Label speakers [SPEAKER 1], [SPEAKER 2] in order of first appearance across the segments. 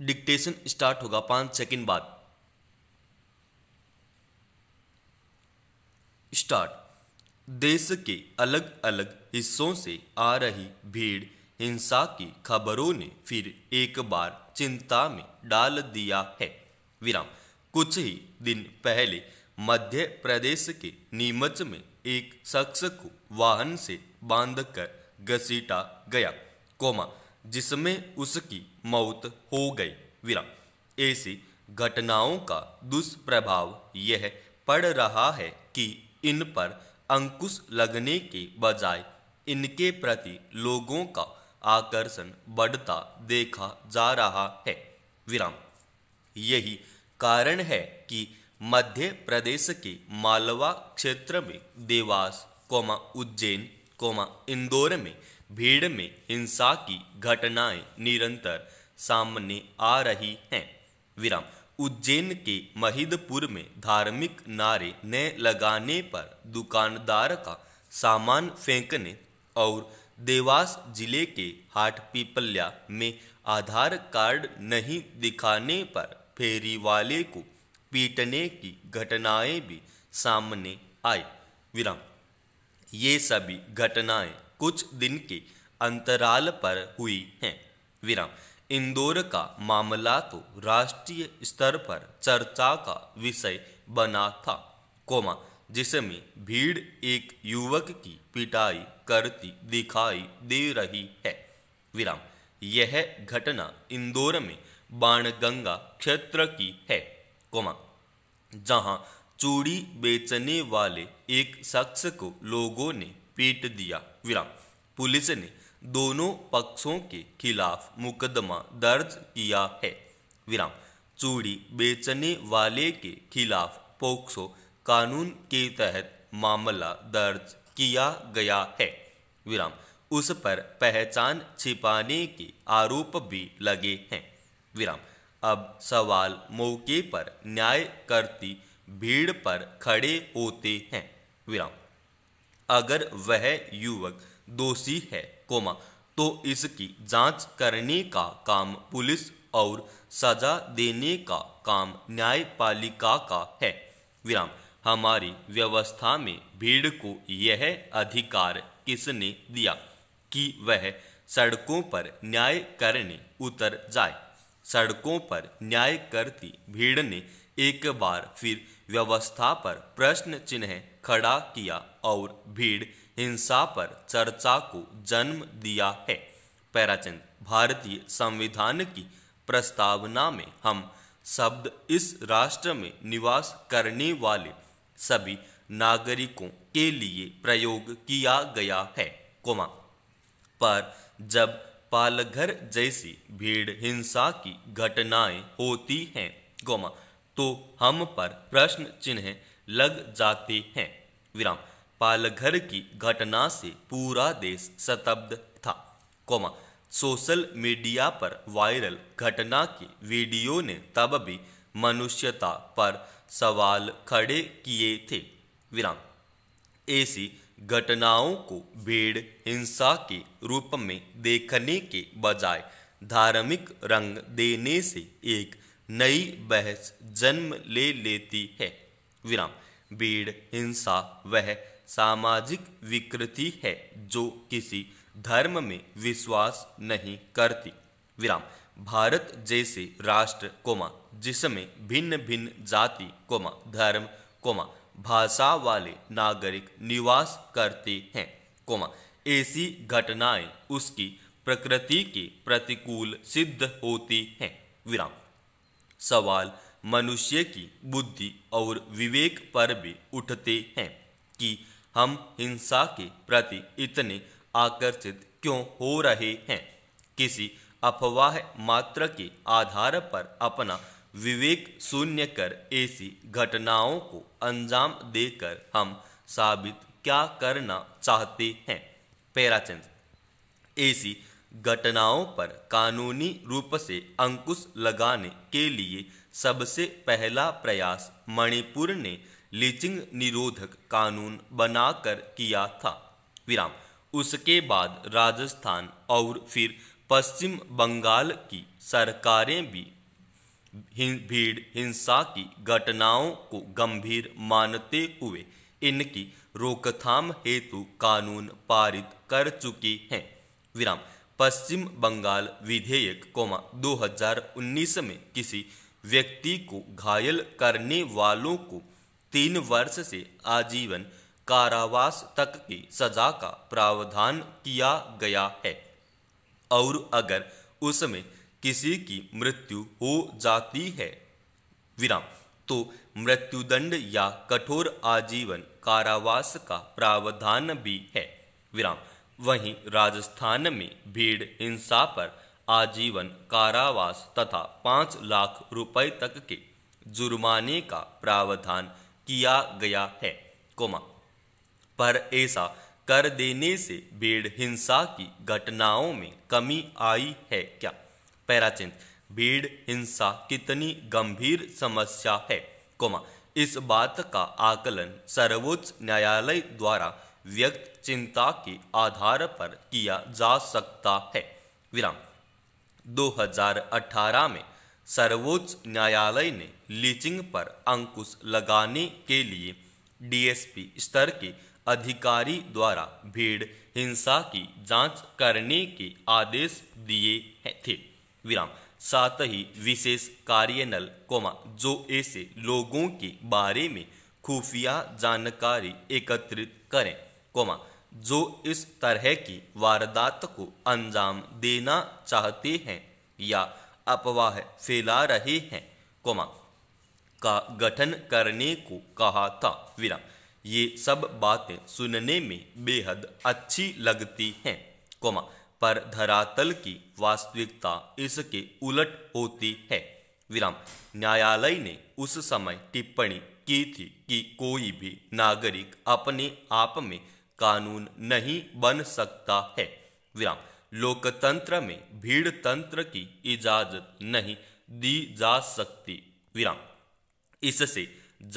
[SPEAKER 1] dictation start होगा पांच second बाद स्टार्ट देश के अलग अलग हिस्सों से आ रही भीड़ हिंसा की खबरों ने फिर एक बार चिंता में डाल दिया है विराम कुछ ही दिन पहले मध्य प्रदेश के नीमच में एक शख्स को वाहन से बांधकर घसीटा गया कोमा जिसमें उसकी मौत हो गई विराम ऐसी घटनाओं का दुष्प्रभाव यह पड़ रहा है कि इन पर अंकुश लगने के बजाय इनके प्रति लोगों का आकर्षण बढ़ता देखा जा रहा है विराम यही कारण है कि मध्य प्रदेश के मालवा क्षेत्र में देवास कोमा उज्जैन कोमा इंदौर में भीड़ में हिंसा की घटनाएं निरंतर सामने आ रही हैं विराम उज्जैन के महिदपुर में धार्मिक नारे न लगाने पर दुकानदार का सामान फेंकने और देवास जिले के हाट पीपल्या में आधार कार्ड नहीं दिखाने पर फेरी वाले को पीटने की घटनाएं भी सामने आई विराम ये सभी घटनाएं कुछ दिन के अंतराल पर हुई हैं विराम इंदौर का मामला तो राष्ट्रीय स्तर पर चर्चा का विषय बना था कोमा जिसमें भीड़ एक युवक की पिटाई करती दिखाई दे रही है विराम यह घटना इंदौर में बाणगंगा क्षेत्र की है कोमा जहां चूड़ी बेचने वाले एक शख्स को लोगों ने पीट दिया विराम पुलिस ने दोनों पक्षों के खिलाफ मुकदमा दर्ज किया है विराम चूड़ी बेचने वाले के खिलाफ पोक्सो कानून के तहत मामला दर्ज किया गया है विराम उस पर पहचान छिपाने के आरोप भी लगे हैं विराम अब सवाल मौके पर न्याय करती भीड़ पर खड़े होते हैं विराम अगर वह युवक दोषी है कोमा तो इसकी जांच करने का काम पुलिस और सजा देने का काम न्यायपालिका का है विराम हमारी व्यवस्था में भीड़ को यह अधिकार किसने दिया कि वह सड़कों पर न्याय करने उतर जाए सड़कों पर न्याय करती भीड़ ने एक बार फिर व्यवस्था पर प्रश्न चिन्ह खड़ा किया और भीड़ हिंसा पर चर्चा को जन्म दिया है पैराचंद भारतीय संविधान की प्रस्तावना में हम शब्द इस राष्ट्र में निवास करने वाले सभी नागरिकों के लिए प्रयोग किया गया है कोमा पर जब पालघर जैसी भीड़ हिंसा की घटनाएं होती हैं गोमा तो हम पर प्रश्न चिन्ह लग जाते हैं विराम पालघर की घटना से पूरा देश सतब्ध था कोमा सोशल मीडिया पर वायरल घटना की वीडियो ने तब भी मनुष्यता पर सवाल खड़े किए थे विराम ऐसी घटनाओं को भीड़ हिंसा के रूप में देखने के बजाय धार्मिक रंग देने से एक नई बहस जन्म ले लेती है विराम भीड़ हिंसा वह सामाजिक विकृति है जो किसी धर्म में विश्वास नहीं करती विराम भारत जैसे राष्ट्र कोमा जिसमें भिन्न भिन्न जाति कोमा धर्म कोमा भाषा वाले नागरिक निवास करते हैं कोमा ऐसी घटनाएं उसकी प्रकृति के प्रतिकूल सिद्ध होती हैं विराम सवाल मनुष्य की बुद्धि और विवेक पर भी उठते हैं कि हम हिंसा के प्रति इतने आकर्षित क्यों हो रहे हैं किसी अफवाह मात्र के आधार पर अपना विवेक शून्य कर ऐसी घटनाओं को अंजाम देकर हम साबित क्या करना चाहते हैं पैराचंद ऐसी घटनाओं पर कानूनी रूप से अंकुश लगाने के लिए सबसे पहला प्रयास मणिपुर ने लीचिंग निरोधक कानून बनाकर किया था विराम उसके बाद राजस्थान और फिर पश्चिम बंगाल की सरकारें भी भीड़ हिंसा की घटनाओं को गंभीर मानते हुए इनकी रोकथाम हेतु कानून पारित कर चुकी हैं विराम पश्चिम बंगाल विधेयक कोमा 2019 में किसी व्यक्ति को घायल करने वालों को तीन वर्ष से आजीवन कारावास तक की सजा का प्रावधान किया गया है और अगर उसमें किसी की मृत्यु हो जाती है विराम तो मृत्युदंड या कठोर आजीवन कारावास का प्रावधान भी है विराम वहीं राजस्थान में भीड़ हिंसा पर आजीवन कारावास तथा पांच लाख रुपए तक के जुर्माने का प्रावधान किया गया है कोमा पर ऐसा कर देने से भीड़ हिंसा की घटनाओं में कमी आई है क्या पहला भीड़ हिंसा कितनी गंभीर समस्या है कोमा इस बात का आकलन सर्वोच्च न्यायालय द्वारा व्यक्त चिंता के आधार पर किया जा सकता है विराम 2018 में सर्वोच्च न्यायालय ने लीचिंग पर अंकुश लगाने के लिए डीएसपी स्तर के अधिकारी द्वारा भीड़ हिंसा की जांच करने के आदेश दिए थे विराम साथ ही विशेष कार्य नल कोमा जो ऐसे लोगों के बारे में खुफिया जानकारी एकत्रित करें कोमा जो इस तरह की वारदात को अंजाम देना चाहते हैं या अपवाह फैला रहे हैं कोमा का गठन करने को कहा था विराम ये सब बातें सुनने में बेहद अच्छी लगती हैं कोमा पर धरातल की वास्तविकता इसके उलट होती है विराम न्यायालय ने उस समय टिप्पणी की थी कि कोई भी नागरिक अपने आप में कानून नहीं बन सकता है विराम लोकतंत्र में भीड़ तंत्र की इजाजत नहीं दी जा सकती विराम इससे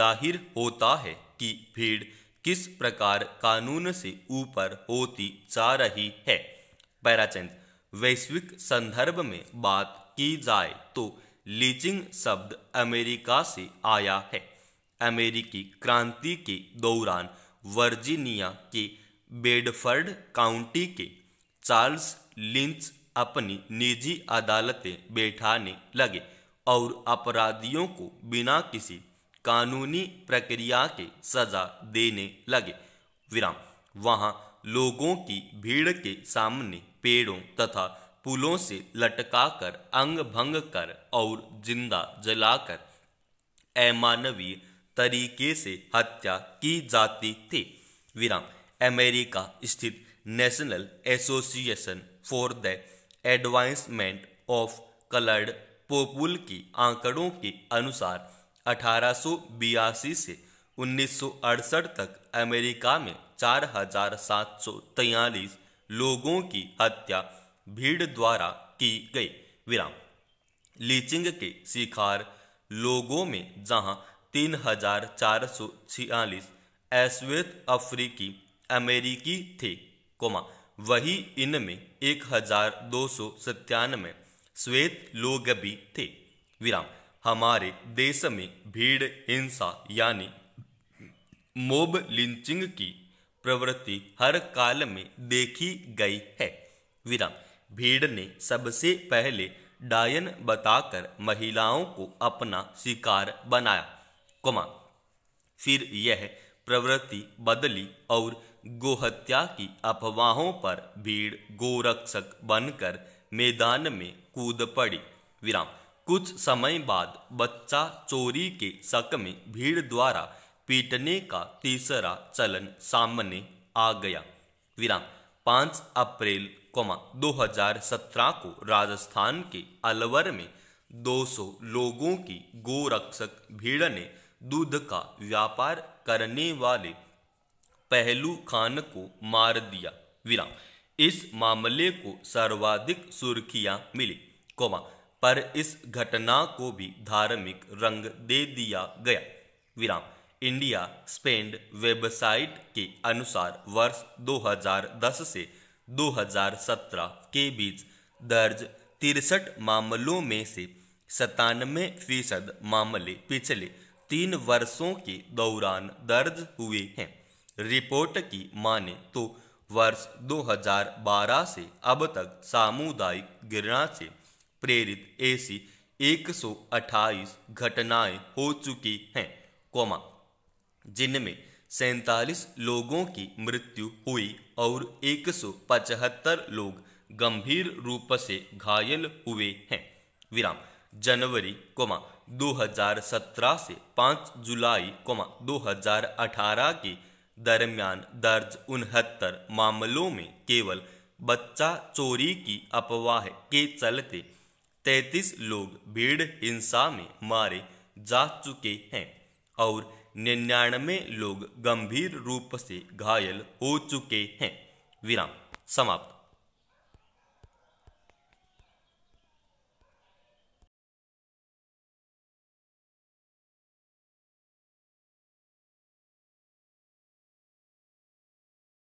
[SPEAKER 1] जाहिर होता है कि भीड़ किस प्रकार कानून से ऊपर होती जा रही है पैराचैन वैश्विक संदर्भ में बात की जाए तो लीचिंग शब्द अमेरिका से आया है अमेरिकी क्रांति के दौरान वर्जीनिया के बेडफर्ड काउंटी के चार्ल्स लिंच अपनी निजी अदालतें बैठाने लगे और अपराधियों को बिना किसी कानूनी प्रक्रिया के सजा देने लगे विराम वहां लोगों की भीड़ के सामने पेड़ों तथा पुलों से लटकाकर अंग भंग कर और जिंदा जलाकर अमानवीय तरीके से हत्या की जाती थी विराम अमेरिका स्थित national association for the advancement of coloured people की आंकड़ों के अनुसार अठारह से उन्नीस तक अमेरिका में चार हजार सात सौ लोगों की हत्या भीड़ द्वारा की गई विराम लीचिंग के शिकार लोगों में जहां तीन हजार चार सौ छियालीस अश्वेत अफ्रीकी अमेरिकी थे कोमा वही इनमें एक हजार दो सौ सत्तानवे श्वेत लोग भी थे विराम हमारे देश में भीड़ हिंसा यानी मोब लिंचिंग की प्रवृत्ति हर काल में देखी गई है विराम भीड़ ने सबसे पहले डायन बताकर महिलाओं को अपना शिकार बनाया कुमा फिर यह प्रवृत्ति बदली और गोहत्या की अफवाहों पर भीड़ गोरक्षक बनकर मैदान में कूद पड़ी विराम कुछ समय बाद बच्चा चोरी के शक में भीड़ द्वारा पीटने का तीसरा चलन सामने आ गया विराम पांच अप्रैल कोमा 2017 को राजस्थान के अलवर में 200 लोगों की गोरक्षक भीड़ ने दूध का व्यापार करने वाले पहलू खान को मार दिया विराम इस मामले को सर्वाधिक सुर्खियां मिली कोमा पर इस घटना को भी धार्मिक रंग दे दिया गया विराम इंडिया स्पेंड वेबसाइट के अनुसार वर्ष 2010 से 2017 के बीच दर्ज तिरसठ मामलों में से सतानवे फीसद मामले पिछले तीन वर्षों के दौरान दर्ज हुए हैं रिपोर्ट की माने तो वर्ष 2012 से अब तक सामुदायिक घृणा से प्रेरित ऐसी 128 घटनाएं हो चुकी हैं कोमा जिनमें सैतालीस लोगों की मृत्यु हुई और 175 लोग गंभीर रूप से घायल हुए हैं विराम जनवरी कोमा 2017 से 5 जुलाई कोमा 2018 के दरमियान दर्ज उनहत्तर मामलों में केवल बच्चा चोरी की अफवाह के चलते तैतीस लोग भीड़ हिंसा में मारे जा चुके हैं और निन्यानवे लोग गंभीर रूप से घायल हो चुके हैं विराम समाप्त